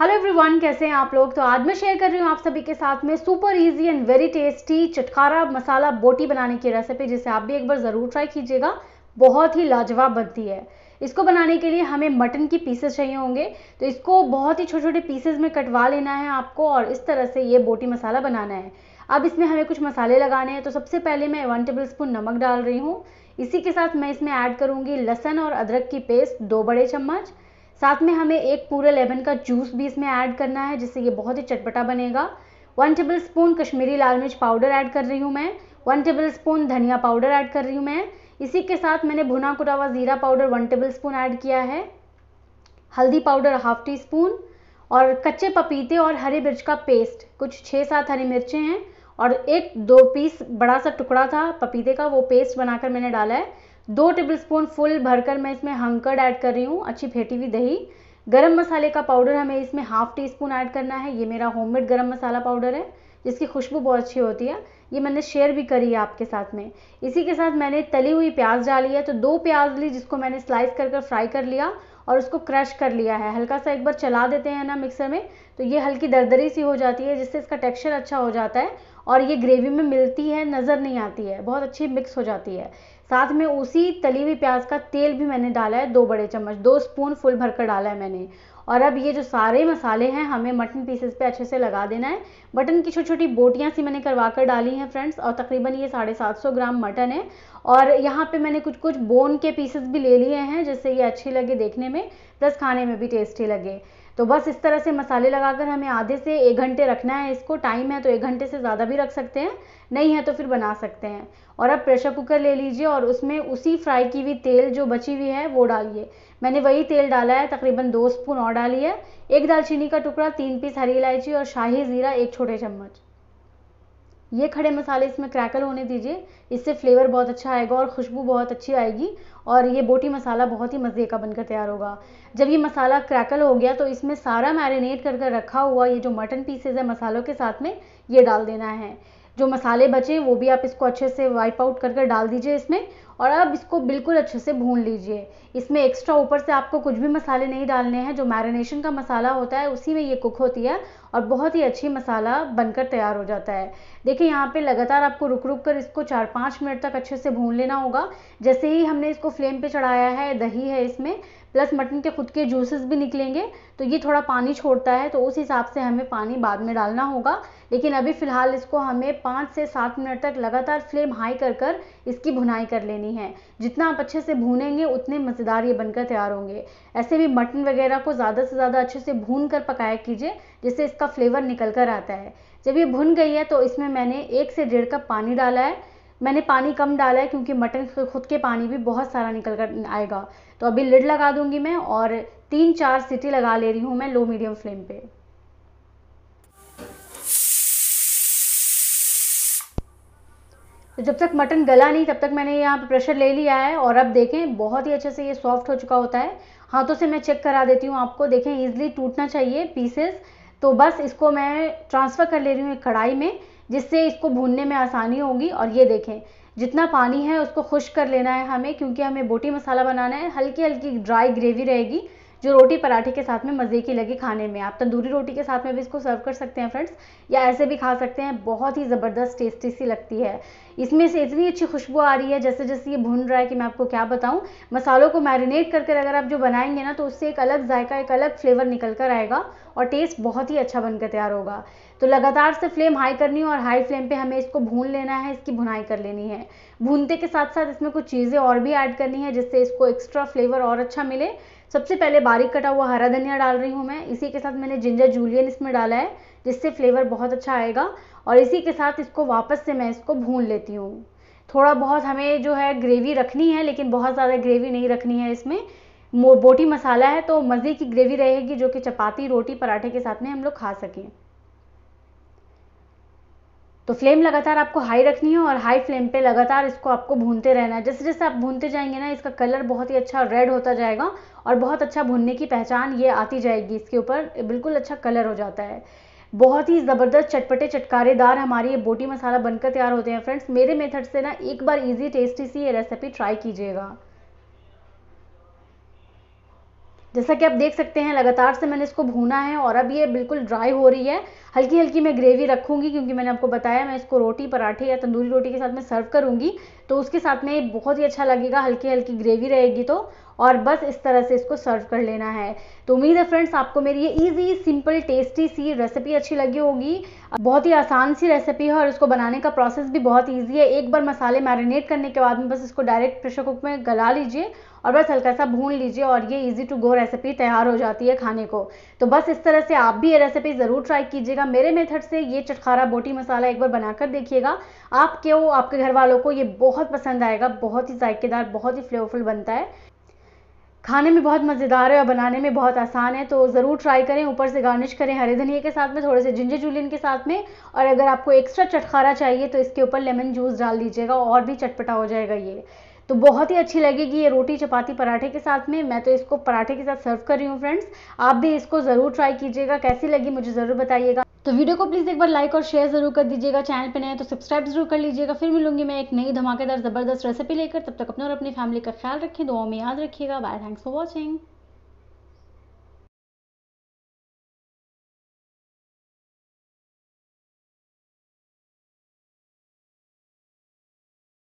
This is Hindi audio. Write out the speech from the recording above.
हेलो एवरीवन कैसे हैं आप लोग तो आज मैं शेयर कर रही हूँ आप सभी के साथ में super easy and very tasty चटकारा मसाला बोटी बनाने की रेसिपी जिसे आप भी एक बार ज़रूर ट्राई कीजिएगा बहुत ही लाजवाब बनती है इसको बनाने के लिए हमें मटन की पीसेस चाहिए होंगे तो इसको बहुत ही छोटे छोटे पीसेस में कटवा लेना है आपको और इस तरह से ये बोटी मसाला बनाना है अब इसमें हमें कुछ मसाले लगाने हैं तो सबसे पहले मैं वन टेबल स्पून नमक डाल रही हूँ इसी के साथ मैं इसमें ऐड करूँगी लहसन और अदरक की पेस्ट दो बड़े चम्मच साथ में हमें एक पूरे लेमन का जूस भी इसमें ऐड करना है जिससे ये बहुत ही चटपटा बनेगा वन टेबल स्पून कश्मीरी लाल मिर्च पाउडर ऐड कर रही हूँ मैं वन टेबल स्पून धनिया पाउडर ऐड कर रही हूँ मैं इसी के साथ मैंने भुना कुटा हुआ ज़ीरा powder one tablespoon add किया है हल्दी पाउडर हाफ टी स्पून और कच्चे पपीते और हरी मिर्च का पेस्ट कुछ छः सात हरी मिर्चें हैं और एक दो पीस बड़ा सा टुकड़ा था पपीते का वो पेस्ट बनाकर मैंने डाला है दो टेबलस्पून फुल भरकर मैं इसमें हंकड़ ऐड कर रही हूँ अच्छी फेटी हुई दही गरम मसाले का पाउडर हमें इसमें हाफ टी स्पून ऐड करना है ये मेरा होममेड गरम मसाला पाउडर है जिसकी खुशबू बहुत अच्छी होती है ये मैंने शेयर भी करी है आपके साथ में इसी के साथ मैंने तली हुई प्याज डाली है तो दो प्याज ली जिसको मैंने स्लाइस कर कर फ्राई कर लिया और उसको क्रश कर लिया है हल्का सा एक बार चला देते हैं ना मिक्सर में तो ये हल्की दरदरी सी हो जाती है जिससे इसका टेक्सचर अच्छा हो जाता है और ये ग्रेवी में मिलती है नज़र नहीं आती है बहुत अच्छी मिक्स हो जाती है साथ में उसी तली हुई प्याज का तेल भी मैंने डाला है दो बड़े चम्मच दो स्पून फुल भर कर डाला है मैंने और अब ये जो सारे मसाले हैं हमें मटन पीसेस पे अच्छे से लगा देना है मटन की छोटी छोटी बोटियाँ सी मैंने करवा कर डाली हैं फ्रेंड्स और तकरीबन ये साढ़े सात सौ ग्राम मटन है और यहाँ पे मैंने कुछ कुछ बोन के पीसेस भी ले लिए हैं जिससे ये अच्छी लगे देखने में प्लस खाने में भी टेस्टी लगे तो बस इस तरह से मसाले लगाकर हमें आधे से एक घंटे रखना है इसको टाइम है तो एक घंटे से ज़्यादा भी रख सकते हैं नहीं है तो फिर बना सकते हैं और अब प्रेशर कुकर ले लीजिए और उसमें उसी फ्राई की हुई तेल जो बची हुई है वो डालिए मैंने वही तेल डाला है तकरीबन दो स्पून और डाली है एक दालचीनी का टुकड़ा तीन पीस हरी इलायची और शाही ज़ीरा एक छोटे चम्मच ये खड़े मसाले इसमें क्रैकल होने दीजिए इससे फ्लेवर बहुत अच्छा आएगा और खुशबू बहुत अच्छी आएगी और ये बोटी मसाला बहुत ही मज़े का बनकर तैयार होगा जब ये मसाला क्रैकल हो गया तो इसमें सारा मैरिनेट कर कर रखा हुआ ये जो मटन पीसेज है मसालों के साथ में ये डाल देना है जो मसाले बचे वो भी आप इसको अच्छे से वाइप आउट कर कर डाल दीजिए इसमें और अब इसको बिल्कुल अच्छे से भून लीजिए इसमें एक्स्ट्रा ऊपर से आपको कुछ भी मसाले नहीं डालने हैं जो मैरिनेशन का मसाला होता है उसी में ये कुक होती है और बहुत ही अच्छी मसाला बनकर तैयार हो जाता है देखिए यहाँ पे लगातार आपको रुक रुक कर इसको चार पाँच मिनट तक अच्छे से भून लेना होगा जैसे ही हमने इसको फ्लेम पर चढ़ाया है दही है इसमें प्लस मटन के खुद के जूसेस भी निकलेंगे तो ये थोड़ा पानी छोड़ता है तो उस हिसाब से हमें पानी बाद में डालना होगा लेकिन अभी फ़िलहाल इसको हमें पाँच से सात मिनट तक लगातार फ्लेम हाई कर कर इसकी भुनाई कर लेनी भूननी है जितना आप अच्छे से भूनेंगे उतने मज़ेदार ये बनकर तैयार होंगे ऐसे भी मटन वगैरह को ज़्यादा से ज़्यादा अच्छे से भून कर पकाया कीजिए जिससे इसका फ्लेवर निकल कर आता है जब ये भुन गई है तो इसमें मैंने एक से डेढ़ कप पानी डाला है मैंने पानी कम डाला है क्योंकि मटन खुद के पानी भी बहुत सारा निकल कर आएगा तो अभी लिड लगा दूंगी मैं और तीन चार सीटी लगा ले रही हूँ मैं लो मीडियम फ्लेम पर तो जब तक मटन गला नहीं तब तक मैंने यहाँ पे प्रेशर ले लिया है और अब देखें बहुत ही अच्छे से ये सॉफ्ट हो चुका होता है हाथों से मैं चेक करा देती हूँ आपको देखें ईजिली टूटना चाहिए पीसेस तो बस इसको मैं ट्रांसफ़र कर ले रही हूँ एक कढ़ाई में जिससे इसको भूनने में आसानी होगी और ये देखें जितना पानी है उसको खुश कर लेना है हमें क्योंकि हमें बोटी मसाला बनाना है हल्की हल्की ड्राई ग्रेवी रहेगी जो रोटी पराठे के साथ में मज़े की लगे खाने में आप तंदूरी रोटी के साथ में भी इसको सर्व कर सकते हैं फ्रेंड्स या ऐसे भी खा सकते हैं बहुत ही ज़बरदस्त टेस्टी सी लगती है इसमें से इतनी अच्छी खुशबू आ रही है जैसे जैसे ये भुन रहा है कि मैं आपको क्या बताऊँ मसालों को मैरिनेट करके अगर आप जो बनाएंगे ना तो उससे एक अलग जायका एक अलग फ्लेवर निकल कर आएगा और टेस्ट बहुत ही अच्छा बनकर तैयार होगा तो लगातार से फ्लेम हाई करनी है और हाई फ्लेम पे हमें इसको भून लेना है इसकी भुनाई कर लेनी है भूनते के साथ साथ इसमें कुछ चीज़ें और भी ऐड करनी है जिससे इसको एक्स्ट्रा फ्लेवर और अच्छा मिले सबसे पहले बारीक कटा हुआ हरा धनिया डाल रही हूँ मैं इसी के साथ मैंने जिंजर जूलियन इसमें डाला है जिससे फ्लेवर बहुत अच्छा आएगा और इसी के साथ इसको वापस से मैं इसको भून लेती हूँ थोड़ा बहुत हमें जो है ग्रेवी रखनी है लेकिन बहुत ज़्यादा ग्रेवी नहीं रखनी है इसमें बोटी मसाला है तो मज़े की ग्रेवी रहेगी जो कि चपाती रोटी पराठे के साथ में हम लोग खा सकें तो फ्लेम लगातार आपको हाई रखनी है और हाई फ्लेम पे लगातार इसको आपको भूनते रहना है जैसे जैसे आप भूनते जाएंगे ना इसका कलर बहुत ही अच्छा रेड होता जाएगा और बहुत अच्छा भूनने की पहचान ये आती जाएगी इसके ऊपर बिल्कुल अच्छा कलर हो जाता है बहुत ही ज़बरदस्त चटपटे चटकारेदार हमारी ये बोटी मसाला बनकर तैयार होते हैं फ्रेंड्स मेरे मेथड से ना एक बार ईजी टेस्टी सी ये रेसिपी ट्राई कीजिएगा जैसा कि आप देख सकते हैं लगातार से मैंने इसको भूना है और अब ये बिल्कुल ड्राई हो रही है हल्की हल्की मैं ग्रेवी रखूंगी क्योंकि मैंने आपको बताया मैं इसको रोटी पराठे या तंदूरी रोटी के साथ में सर्व करूंगी तो उसके साथ में बहुत ही अच्छा लगेगा हल्की हल्की ग्रेवी रहेगी तो और बस इस तरह से इसको सर्व कर लेना है तो उम्मीद है फ्रेंड्स आपको मेरी ये ईजी सिंपल टेस्टी सी रेसिपी अच्छी लगी होगी बहुत ही आसान सी रेसिपी है और इसको बनाने का प्रोसेस भी बहुत ईजी है एक बार मसाले मैरिनेट करने के बाद में बस इसको डायरेक्ट प्रेशर कुक में गला लीजिए और बस हल्का सा भून लीजिए और ये इजी टू गो रेसिपी तैयार हो जाती है खाने को तो बस इस तरह से आप भी ये रेसिपी ज़रूर ट्राई कीजिएगा मेरे मेथड से ये चटखारा बोटी मसाला एक बार बनाकर देखिएगा आपके वो आपके घर वालों को ये बहुत पसंद आएगा बहुत ही जायकेदार बहुत ही फ्लेवरफुल बनता है खाने में बहुत मज़ेदार है और बनाने में बहुत आसान है तो ज़रूर ट्राई करें ऊपर से गार्निश करें हरे धनिए के साथ में थोड़े से जिंजर जूलियन के साथ में और अगर आपको एक्स्ट्रा चटखारा चाहिए तो इसके ऊपर लेमन जूस डाल दीजिएगा और भी चटपटा हो जाएगा ये तो बहुत ही अच्छी लगेगी ये रोटी चपाती पराठे के साथ में मैं तो इसको पराठे के साथ सर्व कर रही हूँ फ्रेंड्स आप भी इसको ज़रूर ट्राई कीजिएगा कैसी लगी मुझे ज़रूर बताइएगा तो वीडियो को प्लीज़ एक बार लाइक और शेयर ज़रूर कर दीजिएगा चैनल पर नए तो सब्सक्राइब जरूर कर लीजिएगा फिर मिलूंगी मैं एक नई धमाकेदार ज़बरदस्त रेसिपी लेकर तब तक अपने और अपनी फैमिली का ख्याल रखें दुआओं में याद रखिएगा बाय थैंक्स फॉर वॉचिंग